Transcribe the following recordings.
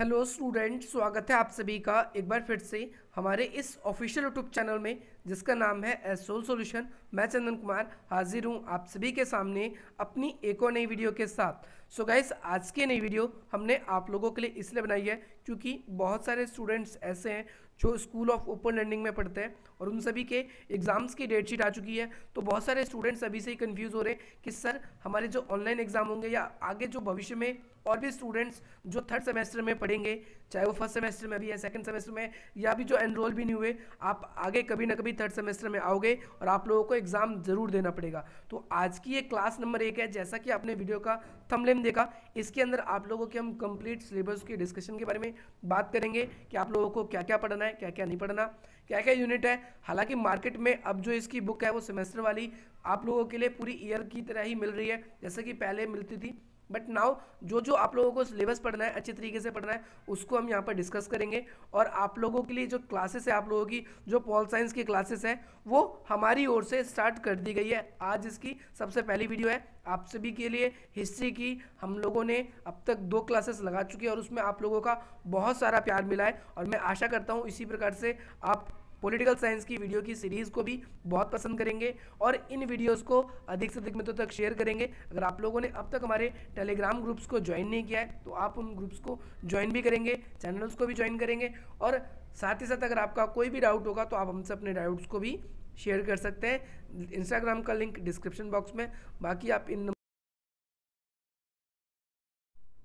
hello student स्वागत है आप सभी का एक बार फिर से हमारे इस ऑफिशियल यूट्यूब चैनल में जिसका नाम है एस सोल सोल्यूशन मैं चंदन कुमार हाजिर हूँ आप सभी के सामने अपनी एक और नई वीडियो के साथ सो so गाइस आज की नई वीडियो हमने आप लोगों के लिए इसलिए बनाई है क्योंकि बहुत सारे स्टूडेंट्स ऐसे हैं जो स्कूल ऑफ ओपन लर्निंग में पढ़ते हैं और उन सभी के एग्ज़ाम्स की डेट शीट आ चुकी है तो बहुत सारे स्टूडेंट्स अभी से ही कन्फ्यूज़ हो रहे हैं कि सर हमारे जो ऑनलाइन एग्ज़ाम होंगे या आगे जो भविष्य में और भी स्टूडेंट्स जो थर्ड सेमेस्टर में पढ़ेंगे चाहे वो फर्स्ट सेमेस्टर में भी है सेकंड सेमेस्टर में या भी जो एनरोल भी नहीं हुए आप आगे कभी ना कभी थर्ड सेमेस्टर में आओगे और आप लोगों को एग्ज़ाम ज़रूर देना पड़ेगा तो आज की ये क्लास नंबर एक है जैसा कि आपने वीडियो का थमलेम देखा इसके अंदर आप लोगों के हम कंप्लीट सिलेबस के डिस्कशन के बारे में बात करेंगे कि आप लोगों को क्या क्या पढ़ना है क्या क्या नहीं पढ़ना क्या क्या यूनिट है हालांकि मार्केट में अब जो इसकी बुक है वो सेमेस्टर वाली आप लोगों के लिए पूरी ईयर की तरह ही मिल रही है जैसे कि पहले मिलती थी बट नाउ जो जो आप लोगों को सिलेबस पढ़ना है अच्छे तरीके से पढ़ना है उसको हम यहाँ पर डिस्कस करेंगे और आप लोगों के लिए जो क्लासेस है आप लोगों की जो पॉल साइंस की क्लासेस है वो हमारी ओर से स्टार्ट कर दी गई है आज इसकी सबसे पहली वीडियो है आप सभी के लिए हिस्ट्री की हम लोगों ने अब तक दो क्लासेस लगा चुकी है और उसमें आप लोगों का बहुत सारा प्यार मिला है और मैं आशा करता हूँ इसी प्रकार से आप पॉलिटिकल साइंस की वीडियो की सीरीज़ को भी बहुत पसंद करेंगे और इन वीडियोज़ को अधिक से अधिक मित्रों तक शेयर करेंगे अगर आप लोगों ने अब तक हमारे टेलीग्राम ग्रुप्स को ज्वाइन नहीं किया है तो आप उन ग्रुप्स को ज्वाइन भी करेंगे चैनल्स को भी ज्वाइन करेंगे और साथ ही साथ अगर आपका कोई भी डाउट होगा तो आप हमसे अपने डाउट्स को भी शेयर कर सकते हैं इंस्टाग्राम का लिंक डिस्क्रिप्शन बॉक्स में बाकी आप इन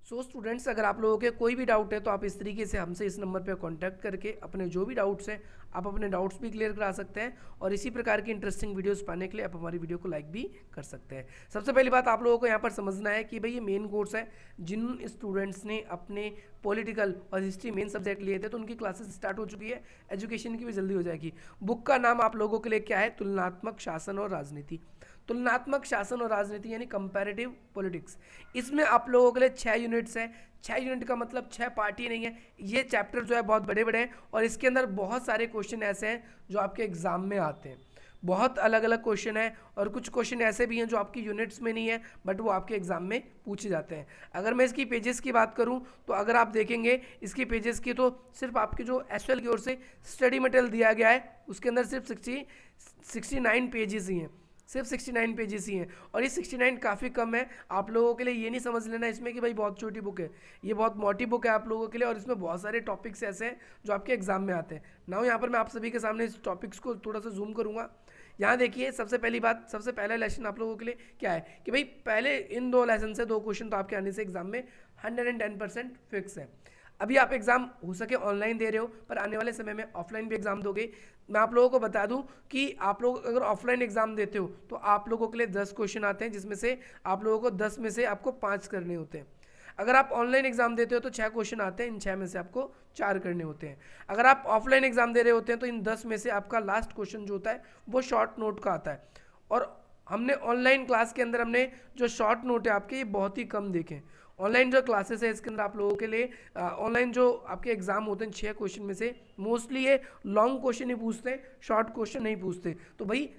सो so, स्टूडेंट्स अगर आप लोगों के कोई भी डाउट है तो आप इस तरीके से हमसे इस नंबर पे कांटेक्ट करके अपने जो भी डाउट्स हैं आप अपने डाउट्स भी क्लियर करा सकते हैं और इसी प्रकार की इंटरेस्टिंग वीडियोस पाने के लिए आप हमारी वीडियो को लाइक भी कर सकते हैं सबसे पहली बात आप लोगों को यहाँ पर समझना है कि भाई ये मेन कोर्स है जिन स्टूडेंट्स ने अपने पॉलिटिकल और हिस्ट्री मेन सब्जेक्ट लिए थे तो उनकी क्लासेस स्टार्ट हो चुकी है एजुकेशन की भी जल्दी हो जाएगी बुक का नाम आप लोगों के लिए क्या है तुलनात्मक शासन और राजनीति तुलनात्मक शासन और राजनीति यानी कंपैरेटिव पॉलिटिक्स इसमें आप लोगों के लिए छः यूनिट्स हैं छः यूनिट का मतलब छः पार्टी नहीं है ये चैप्टर जो है बहुत बड़े बड़े हैं और इसके अंदर बहुत सारे क्वेश्चन ऐसे हैं जो आपके एग्ज़ाम में आते हैं बहुत अलग अलग क्वेश्चन है और कुछ क्वेश्चन ऐसे भी हैं जो आपकी यूनिट्स में नहीं है बट वो आपके एग्जाम में पूछे जाते हैं अगर मैं इसकी पेजेस की बात करूं तो अगर आप देखेंगे इसकी पेजेस की तो सिर्फ आपके जो एस की ओर से स्टडी मटेरियल दिया गया है उसके अंदर सिर्फ सिक्सटी सिक्सटी नाइन पेजेस ही हैं सिर्फ 69 पेजेस ही हैं और ये 69 काफ़ी कम है आप लोगों के लिए ये नहीं समझ लेना इसमें कि भाई बहुत छोटी बुक है ये बहुत मोटी बुक है आप लोगों के लिए और इसमें बहुत सारे टॉपिक्स ऐसे हैं जो आपके एग्जाम में आते हैं ना यहाँ पर मैं आप सभी के सामने इस टॉपिक्स को थोड़ा सा जूम करूँगा यहाँ देखिए सबसे पहली बात सबसे पहला लेसन आप लोगों के लिए क्या है कि भाई पहले इन दो लेसन से दो क्वेश्चन तो आपके आने से एग्जाम में hundred and ten percent fix है अभी आप एग्ज़ाम हो सके ऑनलाइन दे रहे हो पर आने वाले समय में ऑफलाइन भी एग्ज़ाम दोगे मैं आप लोगों को बता दूं कि आप लोग अगर ऑफलाइन एग्ज़ाम देते हो तो आप लोगों के लिए दस क्वेश्चन आते हैं जिसमें से आप लोगों को दस में से आपको पाँच करने होते हैं अगर आप ऑनलाइन एग्जाम देते हो तो छः क्वेश्चन आते हैं इन छः में से आपको चार करने होते हैं अगर आप ऑफलाइन एग्जाम दे रहे होते हैं तो इन दस में से आपका लास्ट क्वेश्चन जो होता है वो शॉर्ट नोट का आता है और हमने ऑनलाइन क्लास के अंदर हमने जो शॉर्ट नोट है आपके ये बहुत ही कम देखे ऑनलाइन जो क्लासेस है इसके अंदर आप लोगों के लिए ऑनलाइन जो आपके एग्जाम होते हैं छः क्वेश्चन में से मोस्टली ये लॉन्ग क्वेश्चन ही पूछते हैं शॉर्ट क्वेश्चन नहीं पूछते तो भाई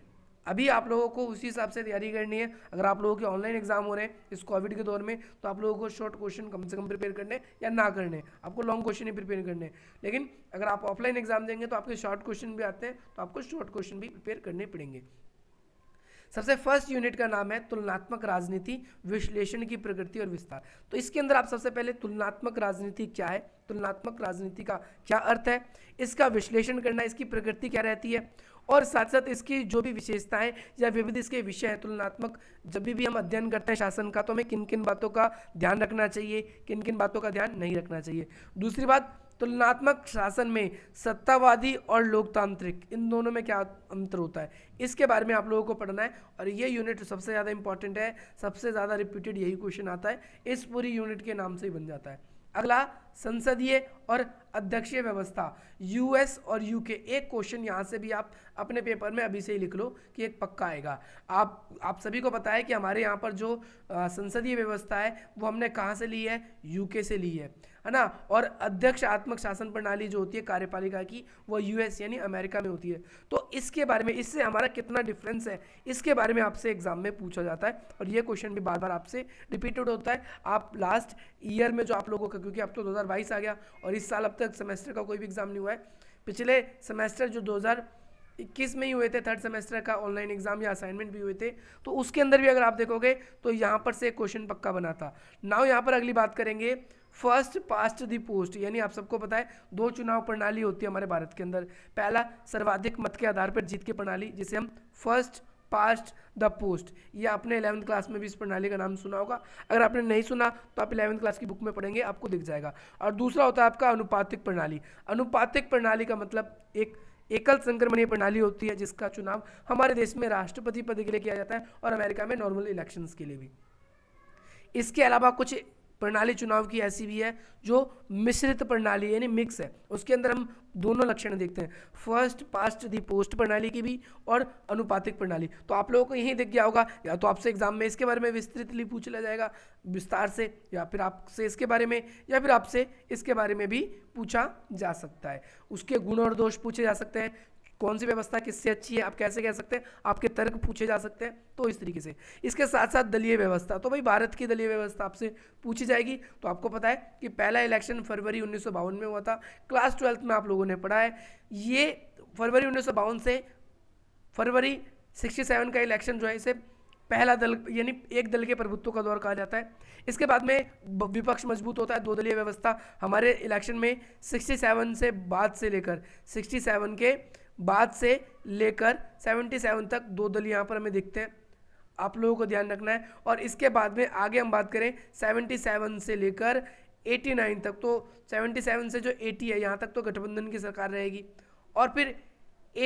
अभी आप लोगों को उसी हिसाब से तैयारी करनी है अगर आप लोगों के ऑनलाइन एग्जाम हो रहे हैं इस कोविड के दौर में तो आप लोगों को शॉर्ट क्वेश्चन कम से कम प्रिपेयर करने या ना करने आपको लॉन्ग क्वेश्चन ही प्रिपेयर करने लेकिन अगर आप ऑफलाइन एग्जाम देंगे तो आपके शॉर्ट क्वेश्चन भी आते हैं तो आपको शॉर्ट क्वेश्चन भी प्रिपेयर करने पड़ेंगे सबसे फर्स्ट यूनिट का नाम है तुलनात्मक राजनीति विश्लेषण की प्रकृति और विस्तार तो इसके अंदर आप सबसे पहले तुलनात्मक राजनीति क्या है तुलनात्मक राजनीति का क्या अर्थ है इसका विश्लेषण करना इसकी प्रकृति क्या रहती है और साथ साथ इसकी जो भी विशेषताएं या विविध इसके विषय हैं तुलनात्मक जब भी, भी हम अध्ययन करते हैं शासन का तो हमें किन किन बातों का ध्यान रखना चाहिए किन किन बातों का ध्यान नहीं रखना चाहिए दूसरी बात तुलनात्मक शासन में सत्तावादी और लोकतांत्रिक इन दोनों में क्या अंतर होता है इसके बारे में आप लोगों को पढ़ना है और ये यूनिट सबसे ज़्यादा इंपॉर्टेंट है सबसे ज़्यादा रिपीटेड यही क्वेश्चन आता है इस पूरी यूनिट के नाम से ही बन जाता है अगला संसदीय और अध्यक्षीय व्यवस्था यूएस और यूके एक क्वेश्चन यहाँ से भी आप अपने पेपर में अभी से ही लिख लो कि एक पक्का आएगा आप आप सभी को पता है कि हमारे यहाँ पर जो संसदीय व्यवस्था है वो हमने कहाँ से ली है यूके से ली है है ना और अध्यक्ष आत्मक शासन प्रणाली जो होती है कार्यपालिका की वो यूएस यानी अमेरिका में होती है तो इसके बारे में इससे हमारा कितना डिफरेंस है इसके बारे में आपसे एग्जाम में पूछा जाता है और ये क्वेश्चन भी बार बार आपसे रिपीटेड होता है आप लास्ट ईयर में जो आप लोगों का क्योंकि आप तो दो 2022 आ गया और इस साल अब तक सेमेस्टर का कोई भी एग्ज़ाम नहीं हुआ है पिछले सेमेस्टर जो 2021 में ही हुए थे थर्ड सेमेस्टर का ऑनलाइन एग्ज़ाम या असाइनमेंट भी हुए थे तो उसके अंदर भी अगर आप देखोगे तो यहाँ पर से क्वेश्चन पक्का बना था नाव यहाँ पर अगली बात करेंगे फर्स्ट पास्ट दी पोस्ट यानी आप सबको पता है दो चुनाव प्रणाली होती है हमारे भारत के अंदर पहला सर्वाधिक मत के आधार पर जीत की प्रणाली जिसे हम फर्स्ट पास्ट द पोस्ट ये आपने इलेवंथ क्लास में भी इस प्रणाली का नाम सुना होगा अगर आपने नहीं सुना तो आप इलेवंथ क्लास की बुक में पढ़ेंगे आपको दिख जाएगा और दूसरा होता है आपका अनुपातिक प्रणाली अनुपातिक प्रणाली का मतलब एक एकल संक्रमणीय प्रणाली होती है जिसका चुनाव हमारे देश में राष्ट्रपति पद के लिए किया जाता है और अमेरिका में नॉर्मल इलेक्शंस के लिए भी इसके अलावा कुछ प्रणाली चुनाव की ऐसी भी है जो मिश्रित प्रणाली यानी मिक्स है उसके अंदर हम दोनों लक्षण देखते हैं फर्स्ट पास्ट दी पोस्ट प्रणाली की भी और अनुपातिक प्रणाली तो आप लोगों को यही दिख गया होगा या तो आपसे एग्जाम में इसके बारे में विस्तृतली पूछ लिया जाएगा विस्तार से या फिर आपसे इसके बारे में या फिर आपसे इसके बारे में भी पूछा जा सकता है उसके गुण और दोष पूछे जा सकते हैं कौन सी व्यवस्था किससे अच्छी है आप कैसे कह सकते हैं आपके तर्क पूछे जा सकते हैं तो इस तरीके से इसके साथ साथ दलीय व्यवस्था तो भाई भारत की दलीय व्यवस्था आपसे पूछी जाएगी तो आपको पता है कि पहला इलेक्शन फरवरी उन्नीस में हुआ था क्लास ट्वेल्थ में आप लोगों ने पढ़ा है ये फरवरी उन्नीस से फरवरी सिक्सटी का इलेक्शन जो है इसे पहला दल यानी एक दल के प्रभुत्व का दौर कहा जाता है इसके बाद में विपक्ष मजबूत होता है दो दलीय व्यवस्था हमारे इलेक्शन में 67 से बाद से लेकर 67 के बाद से लेकर 77 तक दो दल यहाँ पर हमें दिखते हैं आप लोगों को ध्यान रखना है और इसके बाद में आगे हम बात करें 77 से लेकर 89 तक तो 77 से जो 80 है यहाँ तक तो गठबंधन की सरकार रहेगी और फिर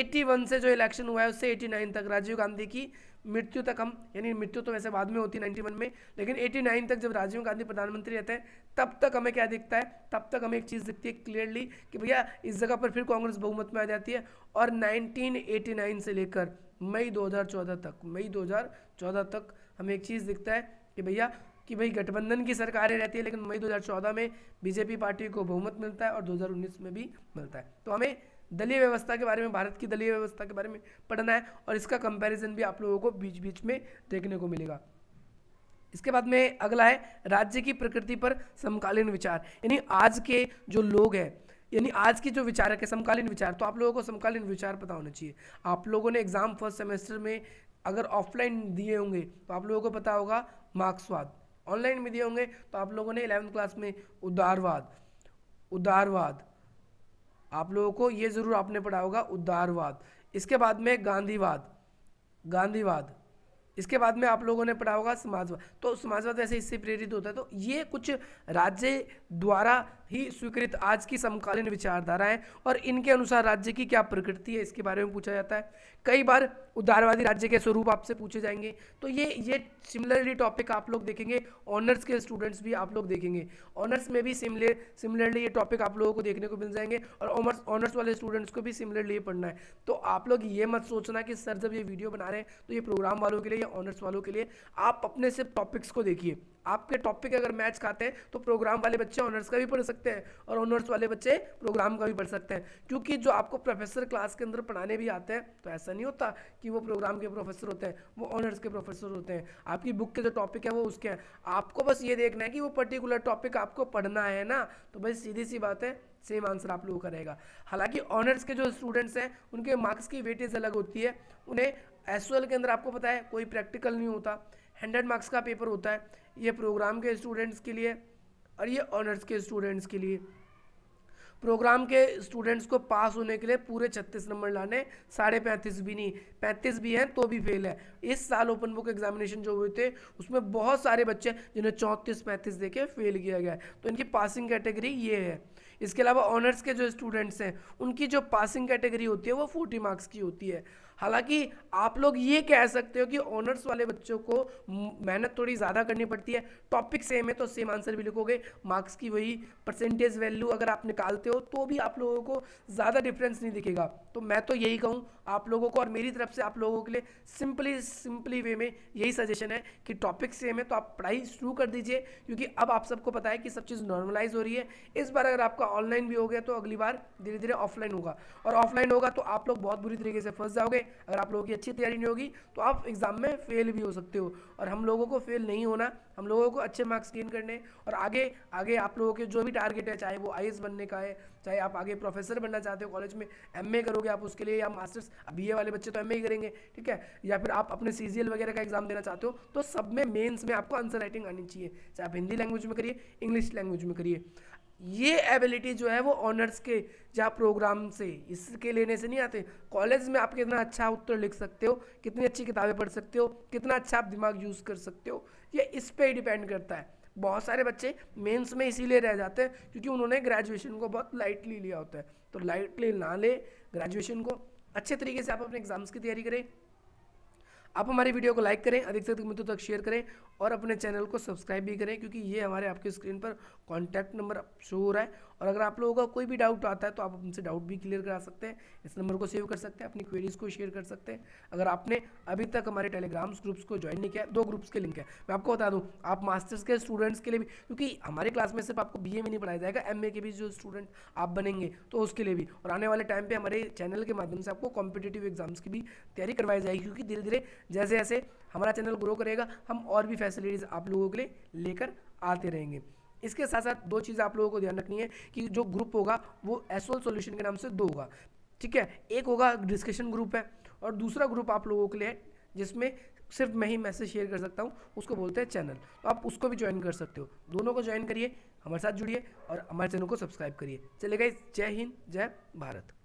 81 से जो इलेक्शन हुआ है उससे 89 तक राजीव गांधी की मृत्यु तक हम यानी मृत्यु तो वैसे बाद में होती है नाइन्टी वन में लेकिन एटी नाइन तक जब राजीव गांधी प्रधानमंत्री रहते हैं तब तक हमें क्या दिखता है तब तक हमें एक चीज़ दिखती है क्लियरली कि भैया इस जगह पर फिर कांग्रेस बहुमत में आ जाती है और नाइनटीन एटी नाइन से लेकर मई दो हज़ार चौदह तक मई दो हज़ार चौदह तक हमें एक चीज़ दिखता है कि भैया कि भाई गठबंधन की सरकारें रहती है लेकिन मई 2014 में बीजेपी पार्टी को बहुमत मिलता है और 2019 में भी मिलता है तो हमें दलीय व्यवस्था के बारे में भारत की दलीय व्यवस्था के बारे में पढ़ना है और इसका कंपैरिजन भी आप लोगों को बीच बीच में देखने को मिलेगा इसके बाद में अगला है राज्य की प्रकृति पर समकालीन विचार यानी आज के जो लोग हैं यानी आज की जो विचार है समकालीन विचार तो आप लोगों को समकालीन विचार पता होना चाहिए आप लोगों ने एग्ज़ाम फर्स्ट सेमेस्टर में अगर ऑफलाइन दिए होंगे तो आप लोगों को पता होगा मार्क्सवाद ऑनलाइन में दिए होंगे तो आप लोगों ने इलेवंथ क्लास में उदारवाद उदारवाद आप लोगों को ये ज़रूर आपने पढ़ा होगा उदारवाद इसके बाद में गांधीवाद गांधीवाद इसके बाद में आप लोगों ने पढ़ा होगा समाजवाद तो समाजवाद ऐसे इससे प्रेरित होता है तो ये कुछ राज्य द्वारा ही स्वीकृत आज की समकालीन विचारधारा है और इनके अनुसार राज्य की क्या प्रकृति है इसके बारे में पूछा जाता है कई बार उदारवादी राज्य के स्वरूप आपसे पूछे जाएंगे तो ये ये सिमिलरली टॉपिक आप लोग देखेंगे ऑनर्स के स्टूडेंट्स भी आप लोग देखेंगे ऑनर्स में भी सिमिलर सिमिलरली ये टॉपिक आप लोगों को देखने को मिल जाएंगे और ऑनर्स ऑनर्स वाले स्टूडेंट्स को भी सिमिलरली पढ़ना है तो आप लोग ये मत सोचना कि सर जब ये वीडियो बना रहे हैं तो ये प्रोग्राम वालों के लिए या ऑनर्स वालों के लिए आप अपने से टॉपिक्स को देखिए आपके टॉपिक अगर मैच खाते हैं तो प्रोग्राम वाले बच्चे ऑनर्स का भी पढ़ सकते हैं और ऑनर्स वाले बच्चे प्रोग्राम का भी पढ़ सकते हैं क्योंकि जो आपको प्रोफेसर क्लास के अंदर पढ़ाने भी आते हैं तो ऐसा नहीं होता कि वो प्रोग्राम के प्रोफेसर होते हैं वो ऑनर्स के प्रोफेसर होते हैं आपकी बुक के जो टॉपिक है वो उसके हैं आपको बस ये देखना है कि वो पर्टिकुलर टॉपिक आपको पढ़ना है ना तो बस सीधी सी बात है सेम आंसर आप लोग करेगा हालांकि ऑनर्स के जो स्टूडेंट्स हैं उनके मार्क्स की वेटेज अलग होती है उन्हें एस के अंदर आपको पता है कोई प्रैक्टिकल नहीं होता हंड्रेड मार्क्स का पेपर होता है ये प्रोग्राम के स्टूडेंट्स के लिए और ये ऑनर्स के स्टूडेंट्स के लिए प्रोग्राम के स्टूडेंट्स को पास होने के लिए पूरे छत्तीस नंबर लाने साढ़े पैंतीस भी नहीं पैंतीस भी हैं तो भी फेल है इस साल ओपन बुक एग्जामिनेशन जो हुए थे उसमें बहुत सारे बच्चे जिन्हें चौंतीस पैंतीस दे के फेल किया गया तो इनकी पासिंग कैटेगरी ये है इसके अलावा ऑनर्स के जो स्टूडेंट्स हैं उनकी जो पासिंग कैटेगरी होती है वो फोर्टी मार्क्स की होती है हालांकि आप लोग ये कह सकते हो कि ऑनर्स वाले बच्चों को मेहनत थोड़ी ज़्यादा करनी पड़ती है टॉपिक सेम है तो सेम आंसर भी लिखोगे मार्क्स की वही परसेंटेज वैल्यू अगर आप निकालते हो तो भी आप लोगों को ज़्यादा डिफरेंस नहीं दिखेगा तो मैं तो यही कहूँ आप लोगों को और मेरी तरफ से आप लोगों के लिए सिंपली सिंपली वे में यही सजेशन है कि टॉपिक सेम है तो आप पढ़ाई शुरू कर दीजिए क्योंकि अब आप सबको पता है कि सब चीज़ नॉर्मलाइज हो रही है इस बार अगर आपका ऑनलाइन भी हो गया तो अगली बार धीरे धीरे ऑफलाइन होगा और ऑफलाइन होगा तो आप लोग बहुत बुरी तरीके से फंस जाओगे अगर आप लोगों की अच्छी तैयारी नहीं होगी तो आप एग्ज़ाम में फेल भी हो सकते हो और हम लोगों को फेल नहीं होना हम लोगों को अच्छे मार्क्स गेन करने और आगे आगे आप लोगों के जो भी टारगेट है चाहे वो आई बनने का है चाहे आप आगे प्रोफेसर बनना चाहते हो कॉलेज में एम करोगे आप उसके लिए या मास्टर्स बी वाले बच्चे तो एम ही करेंगे ठीक है या फिर आप अपने सी वगैरह का एग्ज़ाम देना चाहते हो तो सब में मेन्स में आपको आंसर राइटिंग आनी चाहिए चाहे आप हिंदी लैंग्वेज में करिए इंग्लिश लैंग्वेज में करिए ये एबिलिटी जो है वो ऑनर्स के या प्रोग्राम से इसके लेने से नहीं आते कॉलेज में आप कितना अच्छा उत्तर लिख सकते हो कितनी अच्छी किताबें पढ़ सकते हो कितना अच्छा आप दिमाग यूज़ कर सकते हो ये इस पर ही डिपेंड करता है बहुत सारे बच्चे मेंस में इसीलिए रह जाते हैं क्योंकि उन्होंने ग्रेजुएशन को बहुत लाइटली लिया होता है तो लाइटली ना ले ग्रेजुएशन को अच्छे तरीके से आप अपने एग्ज़ाम्स की तैयारी करें आप हमारी वीडियो को लाइक करें अधिक से अधिक मित्रों तक शेयर करें और अपने चैनल को सब्सक्राइब भी करें क्योंकि ये हमारे आपकी स्क्रीन पर कॉन्टैक्ट नंबर शो हो रहा है और अगर आप लोगों का कोई भी डाउट आता है तो आप उनसे डाउट भी क्लियर करा सकते हैं इस नंबर को सेव कर सकते हैं अपनी क्वेरीज़ को शेयर कर सकते हैं अगर आपने अभी तक हमारे टेलीग्राम्स ग्रुप्स को ज्वाइन नहीं किया दो ग्रुप्स के लिंक है मैं आपको बता दूँ आप मास्टर्स के स्टूडेंट्स के लिए भी क्योंकि हमारे क्लास में सिर्फ आपको बी में नहीं पढ़ाया जाएगा एम के भी जो स्टूडेंट आप बनेंगे तो उसके लिए भी और आने वाले टाइम पर हमारे चैनल के माध्यम से आपको कॉम्पिटेटिव एग्जाम्स की भी तैयारी करवाई जाएगी क्योंकि धीरे धीरे जैसे जैसे हमारा चैनल ग्रो करेगा हम और भी फैसिलिटीज़ आप लोगों के लिए लेकर आते रहेंगे इसके साथ साथ दो चीज़ें आप लोगों को ध्यान रखनी है कि जो ग्रुप होगा वो एसोल सोल्यूशन के नाम से दो होगा ठीक है एक होगा डिस्कशन ग्रुप है और दूसरा ग्रुप आप लोगों के लिए जिसमें सिर्फ मैं ही मैसेज शेयर कर सकता हूँ उसको बोलते हैं चैनल तो आप उसको भी ज्वाइन कर सकते हो दोनों को ज्वाइन करिए हमारे साथ जुड़िए और हमारे चैनल को सब्सक्राइब करिए चले गए जय हिंद जय भारत